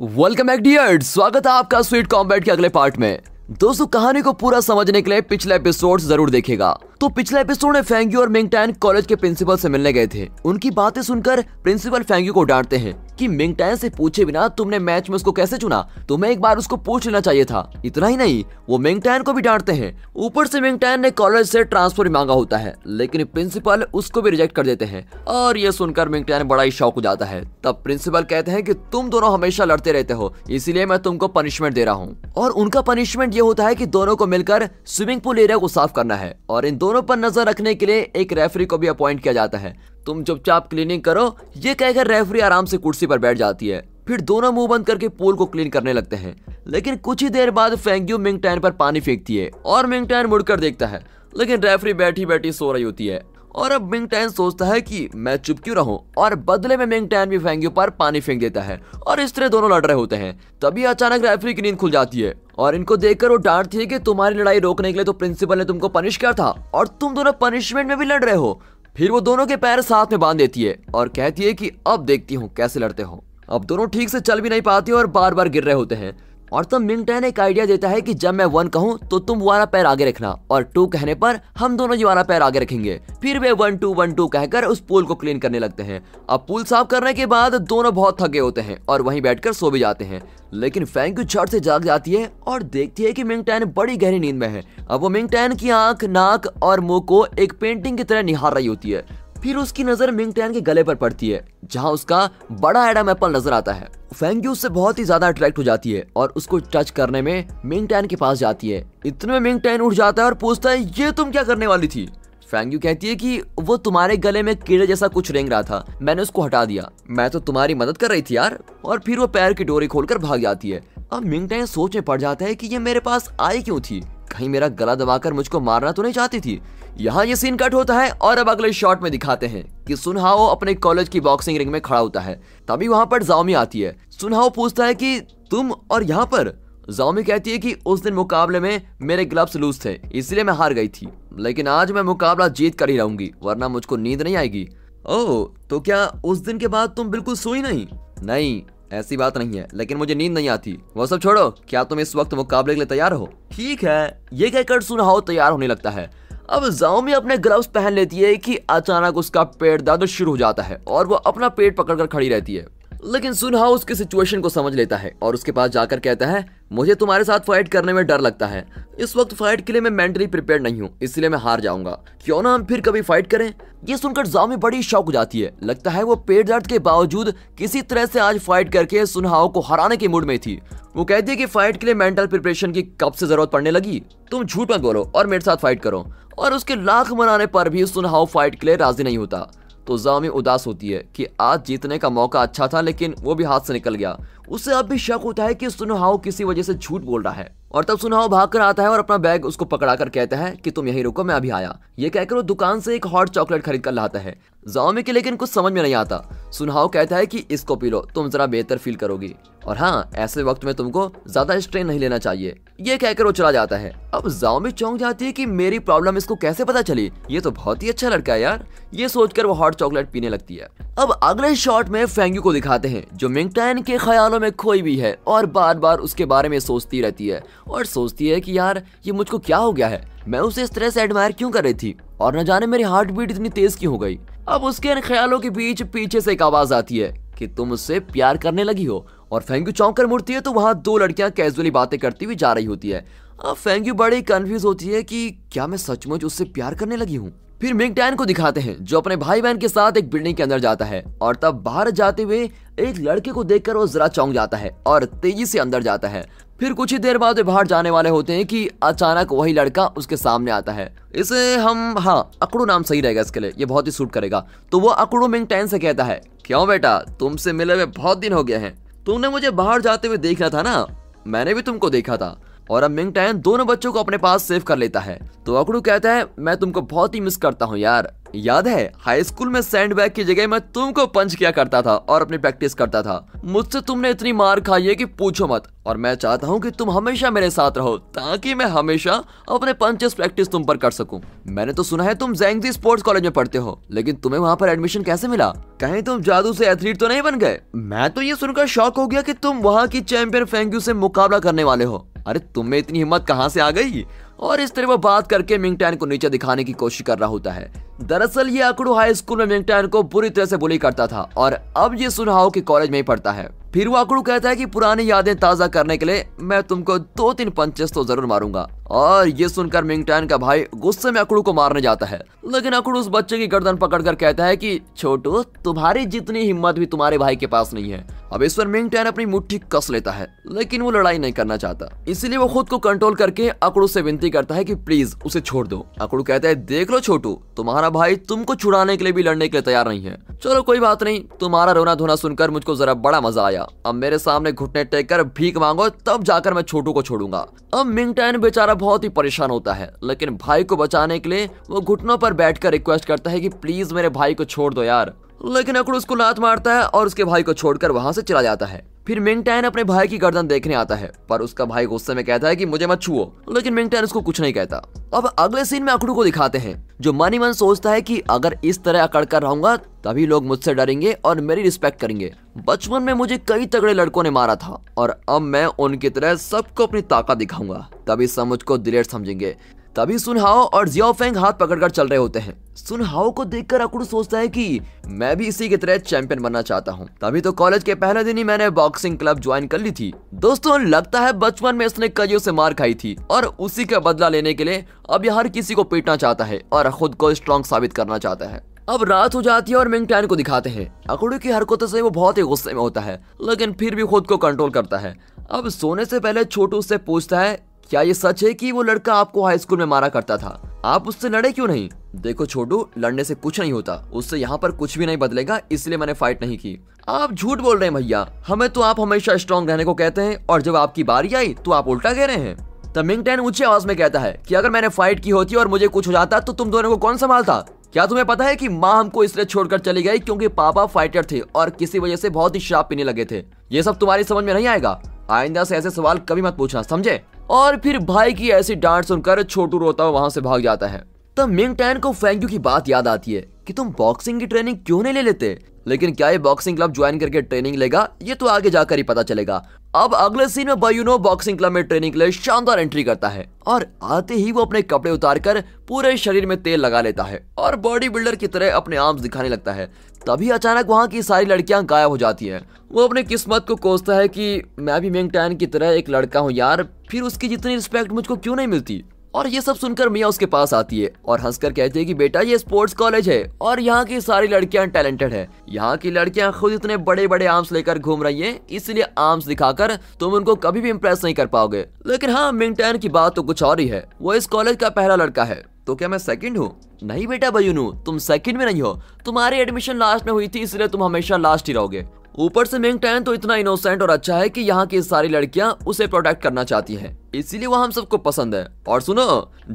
welcome back dear स्वागत है आपका स्वीट कॉम्बैट के अगले पार्ट में दोस्तों कहानी को पूरा समझने के लिए पिछले एपिसोड जरूर देखेगा तो पिछले एपिसोड में फैंग्यू और मिंगटैन कॉलेज के प्रिंसिपल से मिलने गए थे उनकी बातें सुनकर प्रिंसिपल फैंग्यू को डांटते हैं कि मिंग टैन से पूछे बिना तुमने मैच में उसको कैसे चुना तुम्हें एक बार उसको पूछ लेना चाहिए था इतना ही नहीं वो मिंग टैन को भी डांटते हैं ऊपर से मिंग टैन ने कॉलेज से ट्रांसफर मांगा होता है लेकिन प्रिंसिपल उसको भी रिजेक्ट कर देते हैं और ये सुनकर मिंग टैन बड़ा ही शौक हो जाता है तब प्रिंसिपल कहते हैं की तुम दोनों हमेशा लड़ते रहते हो इसलिए मैं तुमको पनिशमेंट दे रहा हूँ और उनका पनिशमेंट ये होता है की दोनों को मिलकर स्विमिंग पूल एरिया को साफ करना है और इन दोनों पर नजर रखने के लिए एक रेफरी को भी अपॉइंट किया जाता है तुम चुपचाप क्लीनिंग करो ये कहकर रेफरी आराम से कुर्सी पर बैठ जाती है फिर दोनों मुंह बंद करके पोल को क्लीन करने लगते हैं लेकिन कुछ ही देर बाद फेंग्यू मिंगटैन पर पानी फेंकती है और मिंगटैन मुड़कर देखता है लेकिन रेफरी बैठी बैठी सो रही होती है और अब मिंगटैन सोचता है कि मैं चुप क्यों रहूं और बदले में मिंगटैन भी फेंग्यू पर पानी फेंक देता है और इस तरह दोनों लड़ रहे होते हैं तभी अचानक रेफरी की नींद खुल जाती है और इनको देखकर वो डांटती है कि तुम्हारी लड़ाई रोकने के लिए तो प्रिंसिपल ने तुमको पनिश किया था और तुम दोनों पनिशमेंट में भी लड़ रहे हो फिर वो दोनों के पैर साथ में बांध देती है और कहती है कि अब देखती हूँ कैसे लड़ते हो अब दोनों ठीक से चल भी नहीं पाते और बार बार गिर रहे होते हैं और तब मिंगटन एक आइडिया देता है कि जब मैं वन कहूँ तो तुम वाला पैर आगे रखना और टू कहने पर हम दोनों ये वाला पैर आगे रखेंगे फिर वे वन टू वन टू कहकर उस पूल को क्लीन करने लगते हैं अब पूल साफ करने के बाद दोनों बहुत थके होते हैं और वहीं बैठकर सो भी जाते हैं लेकिन फैंग झट से जाग जाती है और देखती है कि मिंगटैन बड़ी गहरी नींद में है अब वो मिंगटैन की आंख नाक और मुंह को एक पेंटिंग की तरह निहार रही होती है फिर उसकी नजर मिंग टैन के गले पर पड़ती है जहाँ उसका बड़ा एडम एप्पल नजर आता है फेंग्यू उससे बहुत ही ज्यादा अट्रैक्ट हो जाती है और उसको टच करने में मिंग टैन के पास जाती है इतने में मिंग टैन उठ जाता है और पूछता है ये तुम क्या करने वाली थी फ्रैंक्यू कहती है कि वो तुम्हारे गले में कीड़े जैसा कुछ रेंग रहा था मैंने उसको हटा दिया मैं तो तुम्हारी मदद कर रही थी यार और फिर वो पैर की डोरी खोलकर भाग जाती है अब मिंग टैन सोच में पड़ जाता है कि ये मेरे पास आई क्यों थी कहीं मेरा गला दबाकर मुझको मारना तो नहीं चाहती थी यहाँ ये सीन कट होता है और अब अगले शॉट में दिखाते हैं कि सुनहाओ अपने कॉलेज की बॉक्सिंग रिंग में खड़ा होता है तभी वहाँ पर जाओमी आती है सुनहाओ पूछता है कि तुम और यहाँ पर जाओमी कहती है कि उस दिन मुकाबले में मेरे ग्लव्स लूज थे इसलिए मैं हार गई थी लेकिन आज मैं मुकाबला जीत कर ही रहूंगी वरना मुझको नींद नहीं आएगी ओह तो क्या उस दिन के बाद तुम बिल्कुल सोई नहीं नहीं ऐसी बात नहीं है लेकिन मुझे नींद नहीं आती वो सब छोड़ो क्या तुम इस वक्त मुकाबले के लिए तैयार हो ठीक है ये कहकर सुनहाओ तैयार होने लगता है अब जाओमी अपने ग्लव्स पहन लेती है कि अचानक उसका पेट दर्द शुरू हो जाता है और वो अपना पेट पकड़कर खड़ी रहती है लेकिन सुनहा उसके सिचुएशन को समझ लेता है और उसके पास जाकर कहता है मुझे तुम्हारे साथ फाइट करने में डर लगता है इस वक्त फाइट के लिए मैं मेंटली प्रिपेयर नहीं हूँ इसलिए मैं हार जाऊंगा क्यों ना हम फिर कभी फाइट करें ये सुनकर जाओ में बड़ी शौक जाती है लगता है वो पेट दर्द के बावजूद किसी तरह से आज फाइट करके सुनहाओ को हराने के मूड में थी वो कहती है कि फाइट के लिए मेंटल प्रिपरेशन की कब से जरूरत पड़ने लगी तुम झूठ मत बोलो और मेरे साथ फाइट करो और उसके लाख मनाने पर भी सुनहाओ फाइट के लिए राजी नहीं होता तो जामी उदास होती है कि आज जीतने का मौका अच्छा था लेकिन वो भी हाथ से निकल गया उसे अब भी शक होता है कि सुनहाओ किसी वजह से झूठ बोल रहा है और तब सुनहाओ कर आता है और अपना बैग उसको पकड़ा कर कहता है कि तुम यही रुको मैं अभी आया ये कहकर वो दुकान से एक हॉट चॉकलेट खरीद कर लाता है जाओमी के लेकिन कुछ समझ में नहीं आता सुनहाओ कहता है कि इसको पी लो तुम जरा बेहतर फील करोगी और हाँ ऐसे वक्त में तुमको ज्यादा स्ट्रेन नहीं लेना चाहिए ये कहकर वो चला जाता है अब जाओमी चौंक जाती है कि मेरी प्रॉब्लम इसको कैसे पता चली ये तो बहुत ही अच्छा लड़का है यार ये सोचकर वो हॉट चॉकलेट पीने लगती है अब अगले शॉट में फेंगू को दिखाते हैं जो मिंगटैन के ख्यालों दोनों में खोई हुई है और बार बार उसके बारे में सोचती रहती है और सोचती है कि यार ये मुझको क्या हो गया है मैं उसे इस तरह से एडमायर क्यों कर रही थी और न जाने मेरी हार्ट बीट इतनी तेज क्यों हो गई अब उसके इन ख्यालों के बीच पीछे से एक आवाज आती है कि तुम उससे प्यार करने लगी हो और यू चौंक कर मुड़ती है तो वहाँ दो लड़कियाँ कैजुअली बातें करती हुई जा रही होती है अब यू बड़ी कंफ्यूज होती है कि क्या मैं सचमुच उससे प्यार करने लगी हूँ फिर मिंग टैन को दिखाते हैं जो अपने भाई बहन के साथ एक बिल्डिंग के अंदर जाता है और तब बाहर जाते हुए एक लड़के को देखकर वो जरा चौंक जाता है और तेजी से अंदर जाता है फिर कुछ ही देर बाद वे बाहर जाने वाले होते हैं कि अचानक वही लड़का उसके सामने आता है इसे हम हाँ अकड़ू नाम सही रहेगा इसके लिए ये बहुत ही सूट करेगा तो वो अकड़ू मिंग टैन से कहता है क्यों बेटा तुमसे मिले हुए बहुत दिन हो गए हैं तुमने मुझे बाहर जाते हुए देखा था ना मैंने भी तुमको देखा था और अब टैन दोनों बच्चों को अपने पास सेव कर लेता है तो अकड़ू कहता है मैं तुमको बहुत ही मिस करता हूँ यार याद है हाई स्कूल में सैंड बैग की जगह मैं तुमको पंच किया करता था और अपनी प्रैक्टिस करता था मुझसे तुमने इतनी मार खाई है कि पूछो मत और मैं चाहता हूँ कि तुम हमेशा मेरे साथ रहो ताकि मैं हमेशा अपने पंचेस प्रैक्टिस तुम पर कर सकूँ मैंने तो सुना है तुम जैंगजी स्पोर्ट्स कॉलेज में पढ़ते हो लेकिन तुम्हें वहाँ पर एडमिशन कैसे मिला कहीं तुम जादू से एथलीट तो नहीं बन गए मैं तो ये सुनकर शौक हो गया की तुम वहाँ की चैंपियन फेंग्यू से मुकाबला करने वाले हो अरे तुम्हें इतनी हिम्मत कहाँ से आ गई और इस तरह वो बात करके मिंगटैन को नीचे दिखाने की कोशिश कर रहा होता है दरअसल ये आंकड़ू हाई स्कूल में मिंगटैन को बुरी तरह से बुली करता था और अब ये सुनहाओ की कॉलेज में ही पढ़ता है फिर वो आंकड़ू कहता है कि पुरानी यादें ताजा करने के लिए मैं तुमको दो तीन पंचेस तो जरूर मारूंगा और ये सुनकर मिंगटैन का भाई गुस्से में अकड़ू को मारने जाता है लेकिन अकड़ू उस बच्चे की गर्दन पकड़कर कहता है कि छोटू तुम्हारी जितनी हिम्मत भी तुम्हारे भाई के पास नहीं है अब इस पर मिंगटैन अपनी मुट्ठी कस लेता है लेकिन वो लड़ाई नहीं करना चाहता इसीलिए वो खुद को कंट्रोल करके अकड़ू से विनती विनती करता है कि प्लीज उसे छोड़ दो अकड़ू कहता है देख लो छोटू तुम्हारा भाई तुमको छुड़ाने के लिए भी लड़ने के लिए तैयार नहीं है चलो कोई बात नहीं तुम्हारा रोना धोना सुनकर मुझको जरा बड़ा मजा आया अब मेरे सामने घुटने टेक कर भीख मांगो तब जाकर मैं छोटू को छोड़ूंगा अब मिंगटैन बेचारा बहुत ही परेशान होता है लेकिन भाई को बचाने के लिए वो घुटनों पर बैठ रिक्वेस्ट करता है की प्लीज मेरे भाई को छोड़ दो यार लेकिन अकड़ उसको लात मारता है और उसके भाई को छोड़कर वहां से चला जाता है फिर मिंगटैन अपने भाई की गर्दन देखने आता है पर उसका भाई गुस्से में कहता है कि मुझे मत छुओ लेकिन मिंगटैन उसको कुछ नहीं कहता अब अगले सीन में अकड़ू को दिखाते हैं जो मनी मन सोचता है कि अगर इस तरह अकड़ कर रहूंगा तभी लोग मुझसे डरेंगे और मेरी रिस्पेक्ट करेंगे बचपन में मुझे कई तगड़े लड़कों ने मारा था और अब मैं उनकी तरह सबको अपनी ताकत दिखाऊंगा तभी सब मुझको दिलेर समझेंगे तभी सुनहाओ और जियाओ फेंग हाथ पकड़कर चल रहे होते हैं सुनहाओ को देखकर अकुड़ सोचता है कि मैं भी इसी की तरह चैंपियन बनना चाहता हूँ तभी तो कॉलेज के पहले दिन ही मैंने बॉक्सिंग क्लब ज्वाइन कर ली थी दोस्तों लगता है बचपन में इसने कईयों से मार खाई थी और उसी का बदला लेने के लिए अब यह हर किसी को पीटना चाहता है और खुद को स्ट्रॉन्ग साबित करना चाहता है अब रात हो जाती है और मिंगटैन को दिखाते हैं अकड़ू की हरकतों से वो बहुत ही गुस्से में होता है लेकिन फिर भी खुद को कंट्रोल करता है अब सोने से पहले छोटू उससे पूछता है क्या ये सच है कि वो लड़का आपको हाई स्कूल में मारा करता था आप उससे लड़े क्यों नहीं देखो छोटू लड़ने से कुछ नहीं होता उससे यहाँ पर कुछ भी नहीं बदलेगा इसलिए मैंने फाइट नहीं की आप झूठ बोल रहे हैं भैया हमें तो आप हमेशा स्ट्रॉन्ग रहने को कहते हैं और जब आपकी बारी आई तो आप उल्टा कह रहे हैं तमिंग टैन ऊंचे आवाज में कहता है कि अगर मैंने फाइट की होती और मुझे कुछ हो जाता तो तुम दोनों को कौन संभालता क्या तुम्हें पता है कि माँ हमको इसलिए छोड़कर चली गई क्योंकि पापा फाइटर थे और किसी वजह से बहुत ही शराब पीने लगे थे ये सब तुम्हारी समझ में नहीं आएगा आइंदा से ऐसे सवाल कभी मत पूछना समझे और फिर भाई की ऐसी डांट सुनकर छोटू रोता वहां से भाग जाता है तब मिंग टैन को फैंक्यू की बात याद आती है कि तुम बॉक्सिंग की ट्रेनिंग क्यों नहीं ले लेते लेकिन क्या ये बॉक्सिंग क्लब ज्वाइन करके ट्रेनिंग लेगा ये तो आगे जाकर ही पता चलेगा अब अगले सीन में बयूनो बॉक्सिंग क्लब में ट्रेनिंग के लिए शानदार एंट्री करता है और आते ही वो अपने कपड़े उतार कर पूरे शरीर में तेल लगा लेता है और बॉडी बिल्डर की तरह अपने आर्म्स दिखाने लगता है तभी अचानक वहाँ की सारी लड़कियाँ गायब हो जाती है वो अपने किस्मत को कोसता है कि मैं भी टैन की तरह एक लड़का हूँ यार फिर उसकी जितनी रिस्पेक्ट मुझको क्यों नहीं मिलती और ये सब सुनकर मिया उसके पास आती है और हंसकर कहती है कि बेटा ये स्पोर्ट्स कॉलेज है और यहाँ की सारी लड़कियाँ टैलेंटेड है यहाँ की लड़कियाँ खुद इतने बड़े बड़े आर्म्स लेकर घूम रही है इसलिए आर्म्स दिखाकर तुम उनको कभी भी इम्प्रेस नहीं कर पाओगे लेकिन हाँ मिंगटैन की बात तो कुछ और ही है वो इस कॉलेज का पहला लड़का है तो क्या मैं सेकंड हूँ नहीं बेटा बयूनू तुम सेकंड में नहीं हो तुम्हारी एडमिशन लास्ट में हुई थी इसलिए तुम हमेशा लास्ट ही रहोगे ऊपर से मिंग टैन तो इतना इनोसेंट और अच्छा है कि यहाँ की सारी लड़कियाँ उसे प्रोटेक्ट करना चाहती हैं इसीलिए वो हम सबको पसंद है और सुनो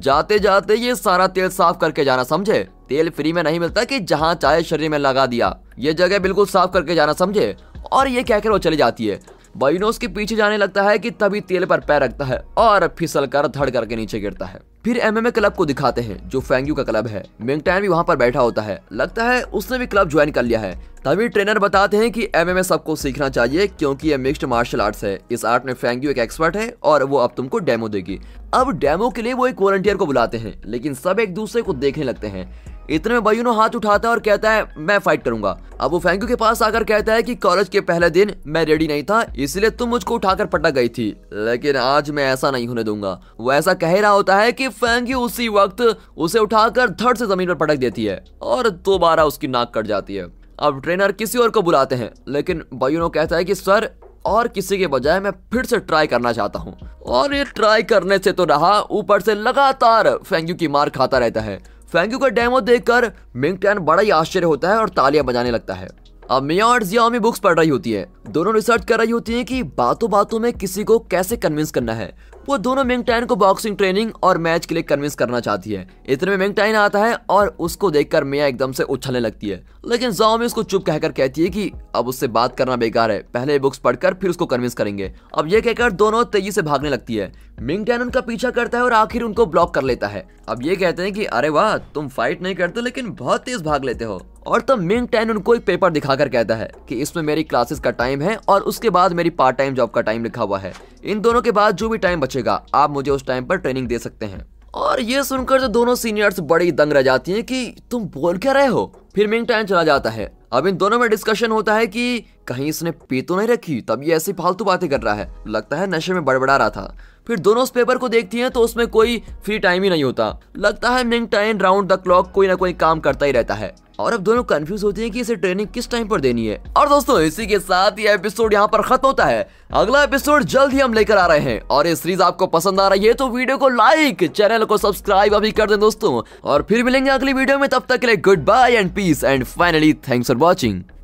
जाते जाते ये सारा तेल साफ करके जाना समझे तेल फ्री में नहीं मिलता कि जहाँ चाहे शरीर में लगा दिया ये जगह बिल्कुल साफ करके जाना समझे और ये कहकर वो चली जाती है बाइनो उसके पीछे जाने लगता है कि तभी तेल पर पैर रखता है और फिसल कर धड़ करके नीचे गिरता है फिर एमएमए क्लब को दिखाते हैं जो फैंग्यू का क्लब है मिंगटैन भी वहां पर बैठा होता है लगता है उसने भी क्लब ज्वाइन कर लिया है तभी ट्रेनर बताते हैं कि एमएमए सबको सीखना चाहिए क्योंकि ये मिक्स्ड मार्शल आर्ट्स है इस आर्ट में फैंग्यू एक एक्सपर्ट है और वो अब तुमको डेमो देगी अब डेमो के लिए वो एक वॉलंटियर को बुलाते हैं लेकिन सब एक दूसरे को देखने लगते हैं इतने में बयूनो हाथ उठाता है और कहता है मैं फाइट करूंगा अब वो फैंक्यू के पास आकर कहता है कि कॉलेज के पहले दिन मैं रेडी नहीं था इसलिए तुम मुझको उठाकर पटक गई थी लेकिन आज मैं ऐसा नहीं होने दूंगा वो ऐसा कह रहा होता है कि फैंक्यू उसी वक्त उसे उठाकर धड़ से जमीन पर पटक देती है और दोबारा उसकी नाक कट जाती है अब ट्रेनर किसी और को बुलाते हैं लेकिन बयूनो कहता है कि सर और किसी के बजाय मैं फिर से ट्राई करना चाहता हूँ और ये ट्राई करने से तो रहा ऊपर से लगातार फेंगू की मार खाता रहता है फैंक्यू का डेमो देखकर टैन बड़ा ही आश्चर्य होता है और तालियां बजाने लगता है अब मिया और जियामी बुक्स पढ़ रही होती है दोनों रिसर्च कर रही होती है कि बातों बातों में किसी को कैसे कन्विंस करना है वो दोनों मेंगटाइन को बॉक्सिंग ट्रेनिंग और मैच के लिए कन्विंस करना चाहती है इतने में मेंगटाइन आता है और उसको देखकर मिया एकदम से उछलने लगती है लेकिन में उसको चुप कहकर कहती है कि अब उससे बात करना बेकार है पहले बुक्स पढ़कर फिर उसको कन्विंस करेंगे अब ये कहकर दोनों तेजी से भागने लगती है मिंगटैन उनका पीछा करता है और आखिर उनको ब्लॉक कर लेता है अब ये कहते हैं कि अरे वाह तुम फाइट नहीं करते लेकिन बहुत तेज भाग लेते हो और तब मिंग टैन उनको एक पेपर दिखाकर कहता है कि इसमें मेरी क्लासेस का टाइम है और उसके बाद मेरी पार्ट टाइम जॉब का टाइम लिखा हुआ है इन दोनों के बाद जो भी टाइम बचेगा आप मुझे उस टाइम पर ट्रेनिंग दे सकते हैं और ये सुनकर जो दोनों सीनियर्स बड़ी दंग रह जाती हैं कि तुम बोल क्या रहे हो फिर मिंग टाइम चला जाता है अब इन दोनों में डिस्कशन होता है कि कहीं इसने पी तो नहीं रखी तब ये ऐसी फालतू बातें कर रहा है लगता है नशे में बड़बड़ा रहा था फिर दोनों उस पेपर को देखती हैं तो उसमें कोई फ्री टाइम ही नहीं होता लगता है Ming time round the clock कोई ना कोई काम करता ही रहता है और अब दोनों कंफ्यूज होती हैं कि इसे ट्रेनिंग किस टाइम पर देनी है और दोस्तों इसी के साथ ये एपिसोड यहाँ पर खत्म होता है अगला एपिसोड जल्द ही हम लेकर आ रहे हैं और ये सीरीज आपको पसंद आ रही है तो वीडियो को लाइक चैनल को सब्सक्राइब अभी कर दें दोस्तों और फिर मिलेंगे अगली वीडियो में तब तक के लिए goodbye and peace and finally thanks for watching